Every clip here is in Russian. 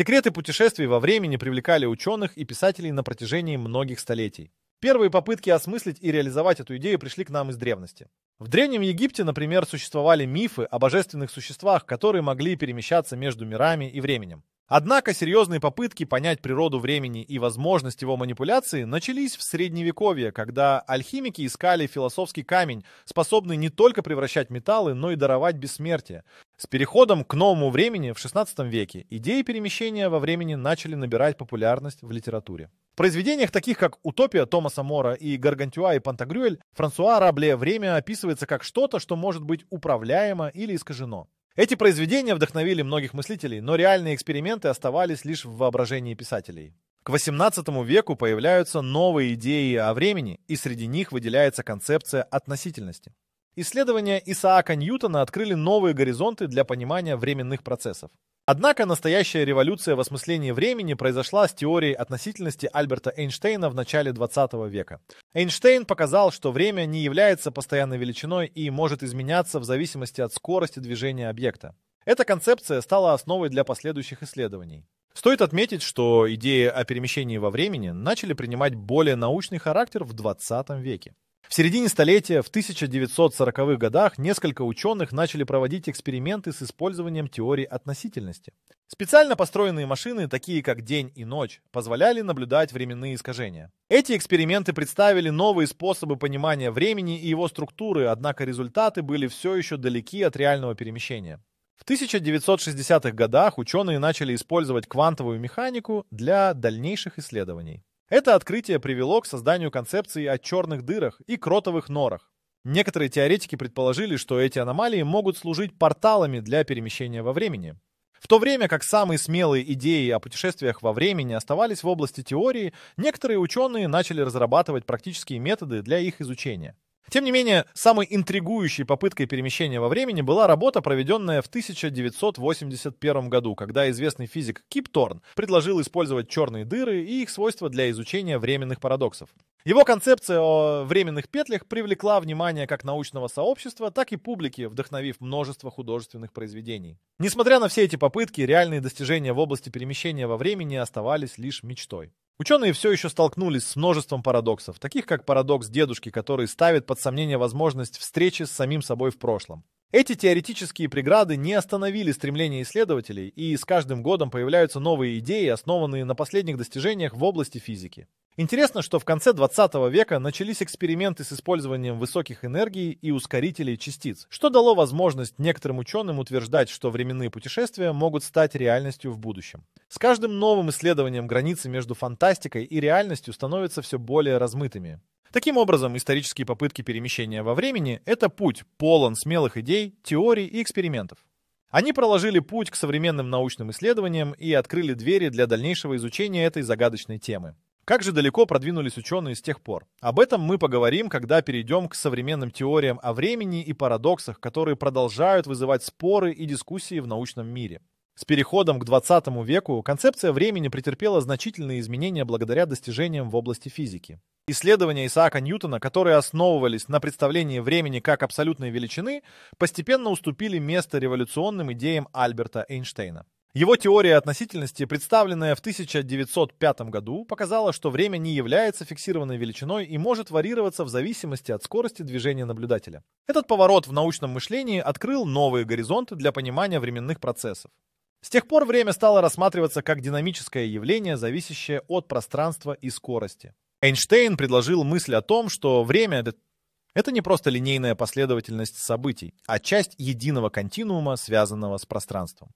Секреты путешествий во времени привлекали ученых и писателей на протяжении многих столетий. Первые попытки осмыслить и реализовать эту идею пришли к нам из древности. В Древнем Египте, например, существовали мифы о божественных существах, которые могли перемещаться между мирами и временем. Однако серьезные попытки понять природу времени и возможность его манипуляции начались в Средневековье, когда алхимики искали философский камень, способный не только превращать металлы, но и даровать бессмертие. С переходом к новому времени в XVI веке идеи перемещения во времени начали набирать популярность в литературе. В произведениях таких как «Утопия» Томаса Мора и «Гаргантюа» и «Пантагрюэль» Франсуа Рабле время описывается как что-то, что может быть управляемо или искажено. Эти произведения вдохновили многих мыслителей, но реальные эксперименты оставались лишь в воображении писателей. К XVIII веку появляются новые идеи о времени, и среди них выделяется концепция относительности. Исследования Исаака Ньютона открыли новые горизонты для понимания временных процессов. Однако настоящая революция в осмыслении времени произошла с теорией относительности Альберта Эйнштейна в начале 20 века. Эйнштейн показал, что время не является постоянной величиной и может изменяться в зависимости от скорости движения объекта. Эта концепция стала основой для последующих исследований. Стоит отметить, что идеи о перемещении во времени начали принимать более научный характер в 20 веке. В середине столетия, в 1940-х годах, несколько ученых начали проводить эксперименты с использованием теории относительности. Специально построенные машины, такие как «День» и «Ночь», позволяли наблюдать временные искажения. Эти эксперименты представили новые способы понимания времени и его структуры, однако результаты были все еще далеки от реального перемещения. В 1960-х годах ученые начали использовать квантовую механику для дальнейших исследований. Это открытие привело к созданию концепции о черных дырах и кротовых норах. Некоторые теоретики предположили, что эти аномалии могут служить порталами для перемещения во времени. В то время как самые смелые идеи о путешествиях во времени оставались в области теории, некоторые ученые начали разрабатывать практические методы для их изучения. Тем не менее, самой интригующей попыткой перемещения во времени была работа, проведенная в 1981 году, когда известный физик Кип Торн предложил использовать черные дыры и их свойства для изучения временных парадоксов. Его концепция о временных петлях привлекла внимание как научного сообщества, так и публики, вдохновив множество художественных произведений. Несмотря на все эти попытки, реальные достижения в области перемещения во времени оставались лишь мечтой. Ученые все еще столкнулись с множеством парадоксов, таких как парадокс дедушки, который ставит под сомнение возможность встречи с самим собой в прошлом. Эти теоретические преграды не остановили стремление исследователей, и с каждым годом появляются новые идеи, основанные на последних достижениях в области физики. Интересно, что в конце 20 века начались эксперименты с использованием высоких энергий и ускорителей частиц, что дало возможность некоторым ученым утверждать, что временные путешествия могут стать реальностью в будущем. С каждым новым исследованием границы между фантастикой и реальностью становятся все более размытыми. Таким образом, исторические попытки перемещения во времени — это путь полон смелых идей, теорий и экспериментов. Они проложили путь к современным научным исследованиям и открыли двери для дальнейшего изучения этой загадочной темы. Как же далеко продвинулись ученые с тех пор? Об этом мы поговорим, когда перейдем к современным теориям о времени и парадоксах, которые продолжают вызывать споры и дискуссии в научном мире. С переходом к 20 веку концепция времени претерпела значительные изменения благодаря достижениям в области физики. Исследования Исаака Ньютона, которые основывались на представлении времени как абсолютной величины, постепенно уступили место революционным идеям Альберта Эйнштейна. Его теория относительности, представленная в 1905 году, показала, что время не является фиксированной величиной и может варьироваться в зависимости от скорости движения наблюдателя. Этот поворот в научном мышлении открыл новые горизонты для понимания временных процессов. С тех пор время стало рассматриваться как динамическое явление, зависящее от пространства и скорости. Эйнштейн предложил мысль о том, что время — это не просто линейная последовательность событий, а часть единого континуума, связанного с пространством.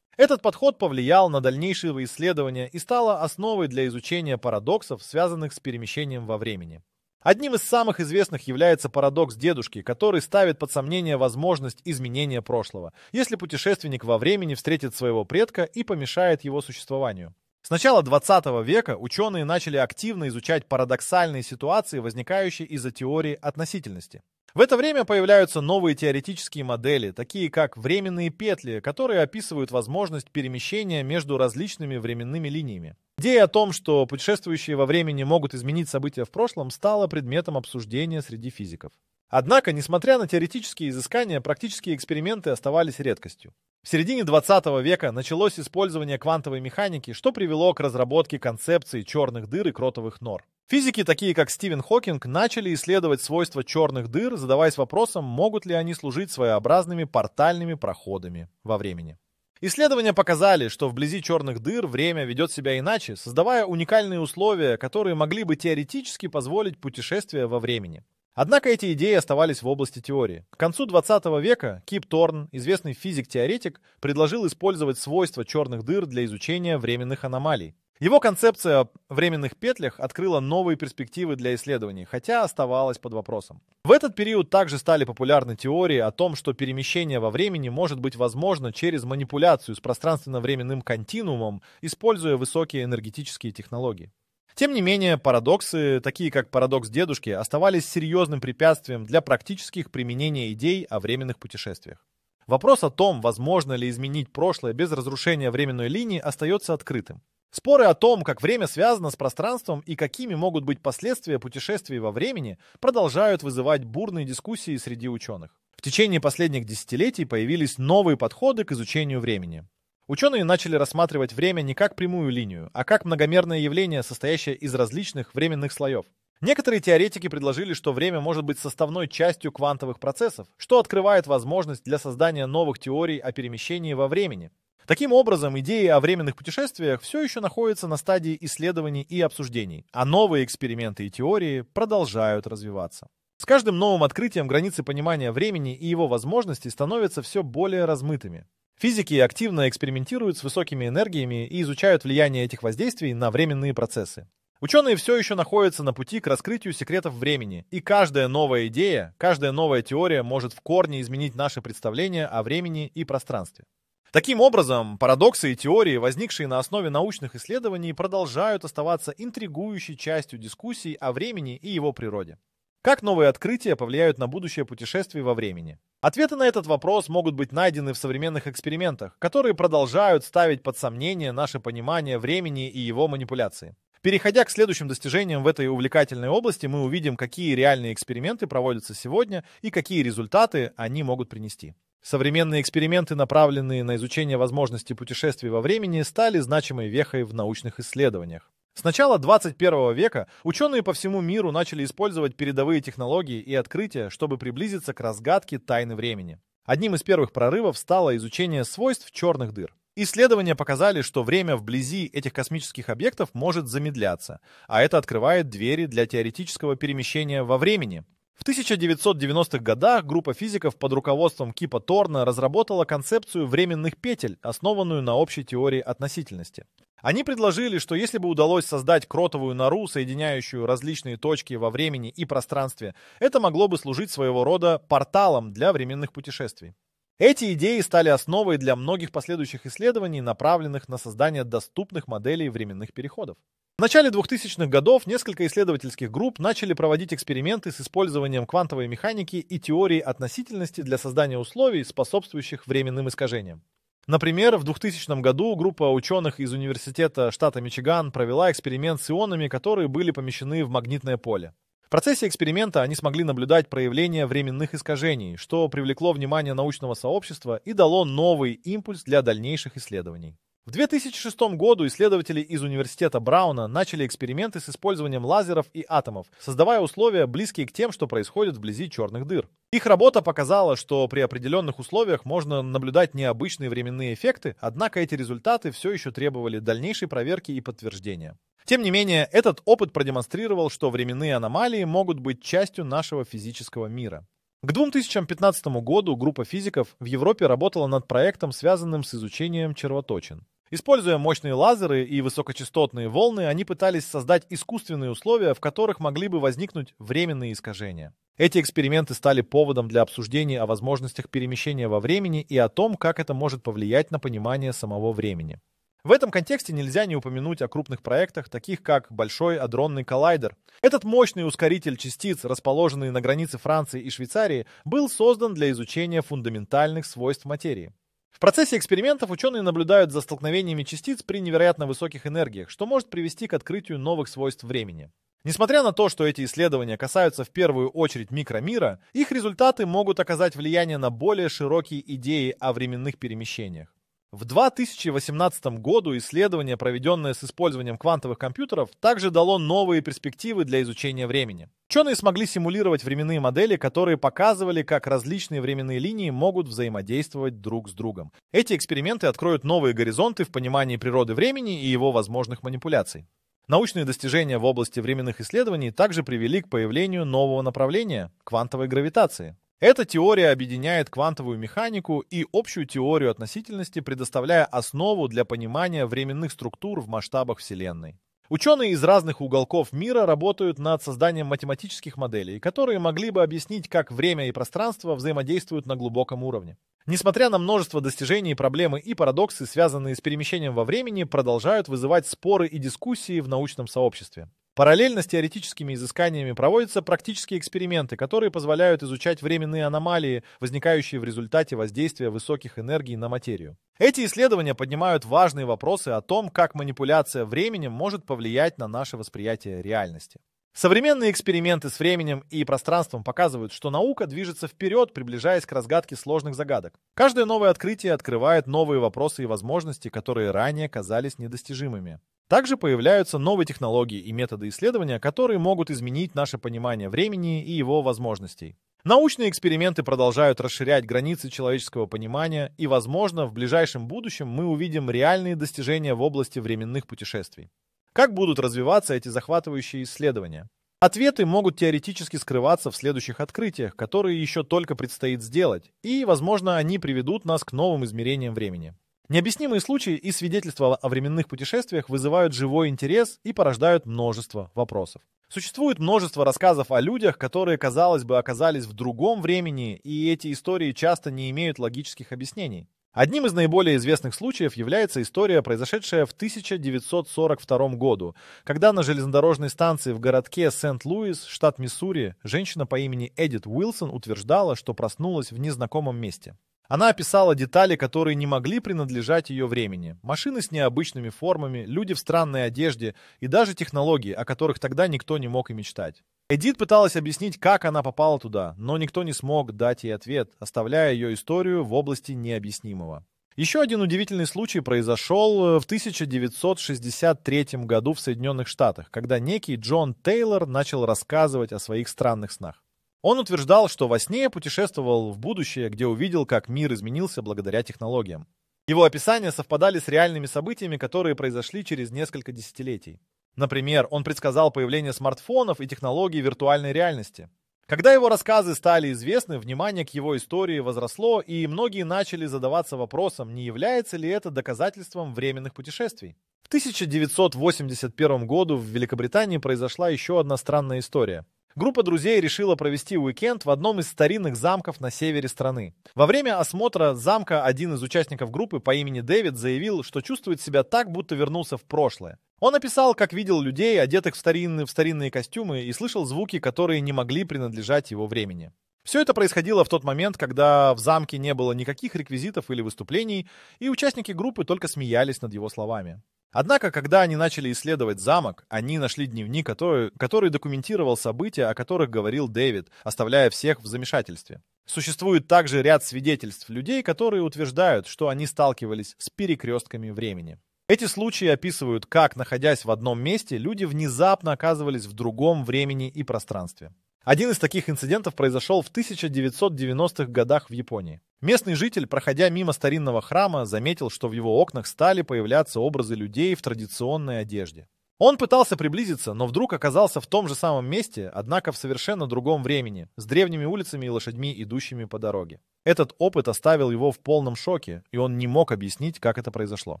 Этот подход повлиял на дальнейшие исследования и стало основой для изучения парадоксов, связанных с перемещением во времени. Одним из самых известных является парадокс дедушки, который ставит под сомнение возможность изменения прошлого, если путешественник во времени встретит своего предка и помешает его существованию. С начала 20 века ученые начали активно изучать парадоксальные ситуации, возникающие из-за теории относительности. В это время появляются новые теоретические модели, такие как временные петли, которые описывают возможность перемещения между различными временными линиями. Идея о том, что путешествующие во времени могут изменить события в прошлом, стала предметом обсуждения среди физиков. Однако, несмотря на теоретические изыскания, практические эксперименты оставались редкостью. В середине 20 века началось использование квантовой механики, что привело к разработке концепции черных дыр и кротовых нор. Физики, такие как Стивен Хокинг, начали исследовать свойства черных дыр, задаваясь вопросом, могут ли они служить своеобразными портальными проходами во времени. Исследования показали, что вблизи черных дыр время ведет себя иначе, создавая уникальные условия, которые могли бы теоретически позволить путешествие во времени. Однако эти идеи оставались в области теории. К концу 20 века Кип Торн, известный физик-теоретик, предложил использовать свойства черных дыр для изучения временных аномалий. Его концепция о временных петлях открыла новые перспективы для исследований, хотя оставалась под вопросом. В этот период также стали популярны теории о том, что перемещение во времени может быть возможно через манипуляцию с пространственно-временным континуумом, используя высокие энергетические технологии. Тем не менее, парадоксы, такие как парадокс дедушки, оставались серьезным препятствием для практических применения идей о временных путешествиях. Вопрос о том, возможно ли изменить прошлое без разрушения временной линии, остается открытым. Споры о том, как время связано с пространством и какими могут быть последствия путешествий во времени, продолжают вызывать бурные дискуссии среди ученых. В течение последних десятилетий появились новые подходы к изучению времени. Ученые начали рассматривать время не как прямую линию, а как многомерное явление, состоящее из различных временных слоев. Некоторые теоретики предложили, что время может быть составной частью квантовых процессов, что открывает возможность для создания новых теорий о перемещении во времени. Таким образом, идеи о временных путешествиях все еще находятся на стадии исследований и обсуждений, а новые эксперименты и теории продолжают развиваться. С каждым новым открытием границы понимания времени и его возможностей становятся все более размытыми. Физики активно экспериментируют с высокими энергиями и изучают влияние этих воздействий на временные процессы. Ученые все еще находятся на пути к раскрытию секретов времени, и каждая новая идея, каждая новая теория может в корне изменить наше представление о времени и пространстве. Таким образом, парадоксы и теории, возникшие на основе научных исследований, продолжают оставаться интригующей частью дискуссий о времени и его природе. Как новые открытия повлияют на будущее путешествий во времени? Ответы на этот вопрос могут быть найдены в современных экспериментах, которые продолжают ставить под сомнение наше понимание времени и его манипуляции. Переходя к следующим достижениям в этой увлекательной области, мы увидим, какие реальные эксперименты проводятся сегодня и какие результаты они могут принести. Современные эксперименты, направленные на изучение возможности путешествий во времени, стали значимой вехой в научных исследованиях. С начала 21 века ученые по всему миру начали использовать передовые технологии и открытия, чтобы приблизиться к разгадке тайны времени. Одним из первых прорывов стало изучение свойств черных дыр. Исследования показали, что время вблизи этих космических объектов может замедляться, а это открывает двери для теоретического перемещения во времени, в 1990-х годах группа физиков под руководством Кипа Торна разработала концепцию временных петель, основанную на общей теории относительности. Они предложили, что если бы удалось создать кротовую нору, соединяющую различные точки во времени и пространстве, это могло бы служить своего рода порталом для временных путешествий. Эти идеи стали основой для многих последующих исследований, направленных на создание доступных моделей временных переходов. В начале 2000-х годов несколько исследовательских групп начали проводить эксперименты с использованием квантовой механики и теории относительности для создания условий, способствующих временным искажениям. Например, в 2000 году группа ученых из университета штата Мичиган провела эксперимент с ионами, которые были помещены в магнитное поле. В процессе эксперимента они смогли наблюдать проявление временных искажений, что привлекло внимание научного сообщества и дало новый импульс для дальнейших исследований. В 2006 году исследователи из университета Брауна начали эксперименты с использованием лазеров и атомов, создавая условия, близкие к тем, что происходит вблизи черных дыр. Их работа показала, что при определенных условиях можно наблюдать необычные временные эффекты, однако эти результаты все еще требовали дальнейшей проверки и подтверждения. Тем не менее, этот опыт продемонстрировал, что временные аномалии могут быть частью нашего физического мира. К 2015 году группа физиков в Европе работала над проектом, связанным с изучением червоточин. Используя мощные лазеры и высокочастотные волны, они пытались создать искусственные условия, в которых могли бы возникнуть временные искажения. Эти эксперименты стали поводом для обсуждения о возможностях перемещения во времени и о том, как это может повлиять на понимание самого времени. В этом контексте нельзя не упомянуть о крупных проектах, таких как Большой Адронный Коллайдер. Этот мощный ускоритель частиц, расположенный на границе Франции и Швейцарии, был создан для изучения фундаментальных свойств материи. В процессе экспериментов ученые наблюдают за столкновениями частиц при невероятно высоких энергиях, что может привести к открытию новых свойств времени. Несмотря на то, что эти исследования касаются в первую очередь микромира, их результаты могут оказать влияние на более широкие идеи о временных перемещениях. В 2018 году исследование, проведенное с использованием квантовых компьютеров, также дало новые перспективы для изучения времени. Ученые смогли симулировать временные модели, которые показывали, как различные временные линии могут взаимодействовать друг с другом. Эти эксперименты откроют новые горизонты в понимании природы времени и его возможных манипуляций. Научные достижения в области временных исследований также привели к появлению нового направления — квантовой гравитации, эта теория объединяет квантовую механику и общую теорию относительности, предоставляя основу для понимания временных структур в масштабах Вселенной. Ученые из разных уголков мира работают над созданием математических моделей, которые могли бы объяснить, как время и пространство взаимодействуют на глубоком уровне. Несмотря на множество достижений, проблемы и парадоксы, связанные с перемещением во времени, продолжают вызывать споры и дискуссии в научном сообществе. Параллельно с теоретическими изысканиями проводятся практические эксперименты, которые позволяют изучать временные аномалии, возникающие в результате воздействия высоких энергий на материю. Эти исследования поднимают важные вопросы о том, как манипуляция временем может повлиять на наше восприятие реальности. Современные эксперименты с временем и пространством показывают, что наука движется вперед, приближаясь к разгадке сложных загадок. Каждое новое открытие открывает новые вопросы и возможности, которые ранее казались недостижимыми. Также появляются новые технологии и методы исследования, которые могут изменить наше понимание времени и его возможностей. Научные эксперименты продолжают расширять границы человеческого понимания, и, возможно, в ближайшем будущем мы увидим реальные достижения в области временных путешествий. Как будут развиваться эти захватывающие исследования? Ответы могут теоретически скрываться в следующих открытиях, которые еще только предстоит сделать, и, возможно, они приведут нас к новым измерениям времени. Необъяснимые случаи и свидетельства о временных путешествиях вызывают живой интерес и порождают множество вопросов. Существует множество рассказов о людях, которые, казалось бы, оказались в другом времени, и эти истории часто не имеют логических объяснений. Одним из наиболее известных случаев является история, произошедшая в 1942 году, когда на железнодорожной станции в городке Сент-Луис, штат Миссури, женщина по имени Эдит Уилсон утверждала, что проснулась в незнакомом месте. Она описала детали, которые не могли принадлежать ее времени. Машины с необычными формами, люди в странной одежде и даже технологии, о которых тогда никто не мог и мечтать. Эдит пыталась объяснить, как она попала туда, но никто не смог дать ей ответ, оставляя ее историю в области необъяснимого. Еще один удивительный случай произошел э, в 1963 году в Соединенных Штатах, когда некий Джон Тейлор начал рассказывать о своих странных снах. Он утверждал, что во сне путешествовал в будущее, где увидел, как мир изменился благодаря технологиям. Его описания совпадали с реальными событиями, которые произошли через несколько десятилетий. Например, он предсказал появление смартфонов и технологий виртуальной реальности. Когда его рассказы стали известны, внимание к его истории возросло, и многие начали задаваться вопросом, не является ли это доказательством временных путешествий. В 1981 году в Великобритании произошла еще одна странная история группа друзей решила провести уикенд в одном из старинных замков на севере страны. Во время осмотра замка один из участников группы по имени Дэвид заявил, что чувствует себя так, будто вернулся в прошлое. Он описал, как видел людей, одетых в старинные, в старинные костюмы, и слышал звуки, которые не могли принадлежать его времени. Все это происходило в тот момент, когда в замке не было никаких реквизитов или выступлений, и участники группы только смеялись над его словами. Однако, когда они начали исследовать замок, они нашли дневник, который, который документировал события, о которых говорил Дэвид, оставляя всех в замешательстве. Существует также ряд свидетельств людей, которые утверждают, что они сталкивались с перекрестками времени. Эти случаи описывают, как, находясь в одном месте, люди внезапно оказывались в другом времени и пространстве. Один из таких инцидентов произошел в 1990-х годах в Японии. Местный житель, проходя мимо старинного храма, заметил, что в его окнах стали появляться образы людей в традиционной одежде. Он пытался приблизиться, но вдруг оказался в том же самом месте, однако в совершенно другом времени, с древними улицами и лошадьми, идущими по дороге. Этот опыт оставил его в полном шоке, и он не мог объяснить, как это произошло.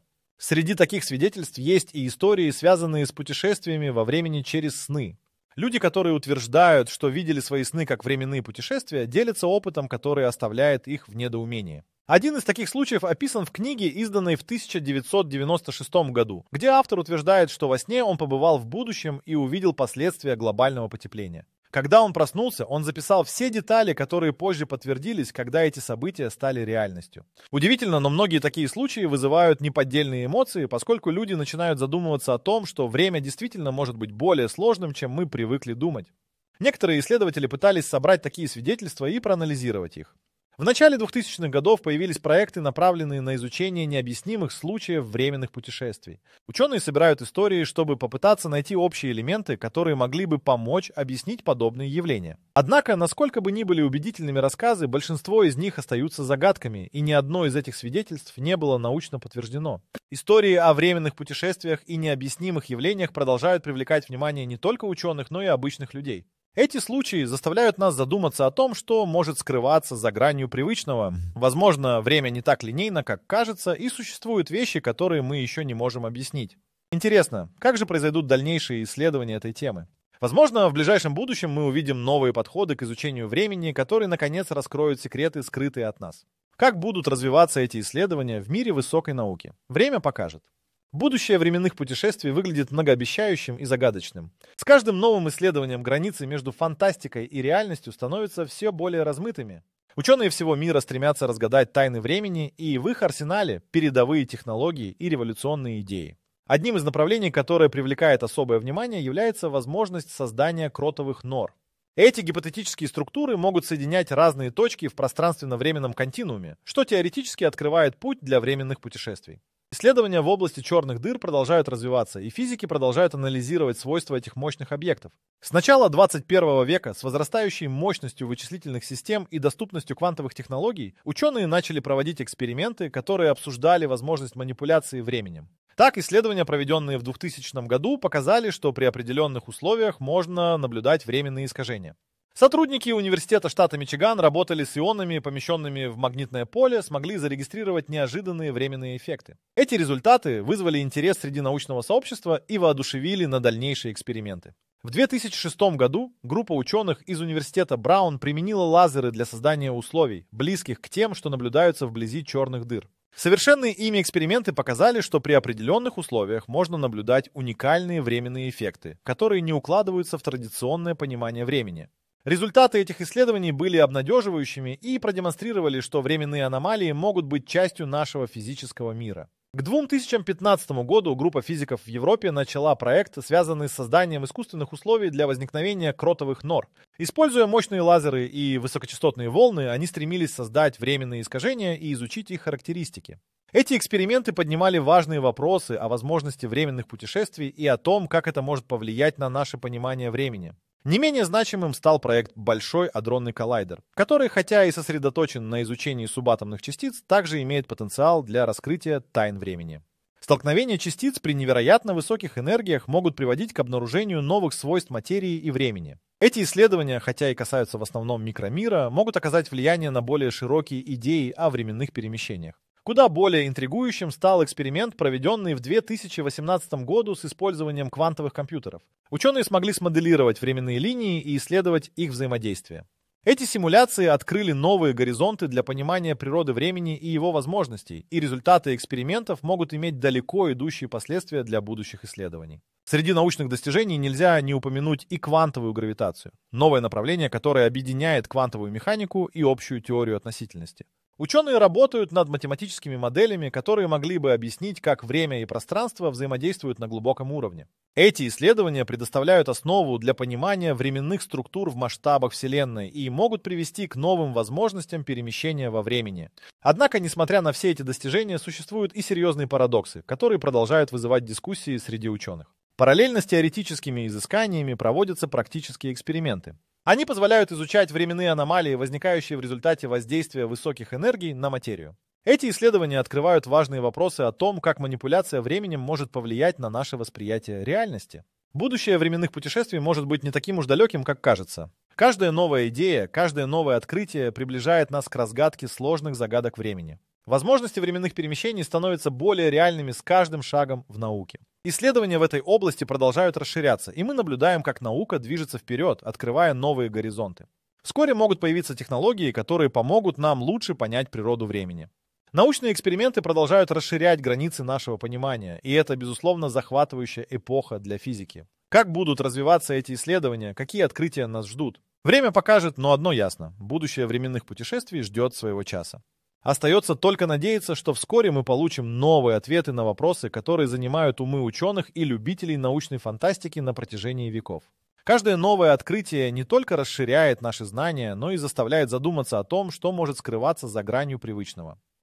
Среди таких свидетельств есть и истории, связанные с путешествиями во времени через сны, Люди, которые утверждают, что видели свои сны как временные путешествия, делятся опытом, который оставляет их в недоумении. Один из таких случаев описан в книге, изданной в 1996 году, где автор утверждает, что во сне он побывал в будущем и увидел последствия глобального потепления. Когда он проснулся, он записал все детали, которые позже подтвердились, когда эти события стали реальностью. Удивительно, но многие такие случаи вызывают неподдельные эмоции, поскольку люди начинают задумываться о том, что время действительно может быть более сложным, чем мы привыкли думать. Некоторые исследователи пытались собрать такие свидетельства и проанализировать их. В начале 2000-х годов появились проекты, направленные на изучение необъяснимых случаев временных путешествий. Ученые собирают истории, чтобы попытаться найти общие элементы, которые могли бы помочь объяснить подобные явления. Однако, насколько бы ни были убедительными рассказы, большинство из них остаются загадками, и ни одно из этих свидетельств не было научно подтверждено. Истории о временных путешествиях и необъяснимых явлениях продолжают привлекать внимание не только ученых, но и обычных людей. Эти случаи заставляют нас задуматься о том, что может скрываться за гранью привычного. Возможно, время не так линейно, как кажется, и существуют вещи, которые мы еще не можем объяснить. Интересно, как же произойдут дальнейшие исследования этой темы? Возможно, в ближайшем будущем мы увидим новые подходы к изучению времени, которые, наконец, раскроют секреты, скрытые от нас. Как будут развиваться эти исследования в мире высокой науки? Время покажет. Будущее временных путешествий выглядит многообещающим и загадочным. С каждым новым исследованием границы между фантастикой и реальностью становятся все более размытыми. Ученые всего мира стремятся разгадать тайны времени, и в их арсенале передовые технологии и революционные идеи. Одним из направлений, которое привлекает особое внимание, является возможность создания кротовых нор. Эти гипотетические структуры могут соединять разные точки в пространственно-временном континууме, что теоретически открывает путь для временных путешествий. Исследования в области черных дыр продолжают развиваться, и физики продолжают анализировать свойства этих мощных объектов. С начала 21 века с возрастающей мощностью вычислительных систем и доступностью квантовых технологий ученые начали проводить эксперименты, которые обсуждали возможность манипуляции временем. Так, исследования, проведенные в 2000 году, показали, что при определенных условиях можно наблюдать временные искажения. Сотрудники университета штата Мичиган работали с ионами, помещенными в магнитное поле, смогли зарегистрировать неожиданные временные эффекты. Эти результаты вызвали интерес среди научного сообщества и воодушевили на дальнейшие эксперименты. В 2006 году группа ученых из университета Браун применила лазеры для создания условий, близких к тем, что наблюдаются вблизи черных дыр. Совершенные ими эксперименты показали, что при определенных условиях можно наблюдать уникальные временные эффекты, которые не укладываются в традиционное понимание времени. Результаты этих исследований были обнадеживающими и продемонстрировали, что временные аномалии могут быть частью нашего физического мира. К 2015 году группа физиков в Европе начала проект, связанный с созданием искусственных условий для возникновения кротовых нор. Используя мощные лазеры и высокочастотные волны, они стремились создать временные искажения и изучить их характеристики. Эти эксперименты поднимали важные вопросы о возможности временных путешествий и о том, как это может повлиять на наше понимание времени. Не менее значимым стал проект «Большой адронный коллайдер», который, хотя и сосредоточен на изучении субатомных частиц, также имеет потенциал для раскрытия тайн времени. Столкновения частиц при невероятно высоких энергиях могут приводить к обнаружению новых свойств материи и времени. Эти исследования, хотя и касаются в основном микромира, могут оказать влияние на более широкие идеи о временных перемещениях. Куда более интригующим стал эксперимент, проведенный в 2018 году с использованием квантовых компьютеров. Ученые смогли смоделировать временные линии и исследовать их взаимодействие. Эти симуляции открыли новые горизонты для понимания природы времени и его возможностей, и результаты экспериментов могут иметь далеко идущие последствия для будущих исследований. Среди научных достижений нельзя не упомянуть и квантовую гравитацию, новое направление, которое объединяет квантовую механику и общую теорию относительности. Ученые работают над математическими моделями, которые могли бы объяснить, как время и пространство взаимодействуют на глубоком уровне. Эти исследования предоставляют основу для понимания временных структур в масштабах Вселенной и могут привести к новым возможностям перемещения во времени. Однако, несмотря на все эти достижения, существуют и серьезные парадоксы, которые продолжают вызывать дискуссии среди ученых. Параллельно с теоретическими изысканиями проводятся практические эксперименты. Они позволяют изучать временные аномалии, возникающие в результате воздействия высоких энергий на материю. Эти исследования открывают важные вопросы о том, как манипуляция временем может повлиять на наше восприятие реальности. Будущее временных путешествий может быть не таким уж далеким, как кажется. Каждая новая идея, каждое новое открытие приближает нас к разгадке сложных загадок времени. Возможности временных перемещений становятся более реальными с каждым шагом в науке. Исследования в этой области продолжают расширяться, и мы наблюдаем, как наука движется вперед, открывая новые горизонты. Вскоре могут появиться технологии, которые помогут нам лучше понять природу времени. Научные эксперименты продолжают расширять границы нашего понимания, и это, безусловно, захватывающая эпоха для физики. Как будут развиваться эти исследования, какие открытия нас ждут? Время покажет, но одно ясно – будущее временных путешествий ждет своего часа. Остается только надеяться, что вскоре мы получим новые ответы на вопросы, которые занимают умы ученых и любителей научной фантастики на протяжении веков. Каждое новое открытие не только расширяет наши знания, но и заставляет задуматься о том, что может скрываться за гранью привычного.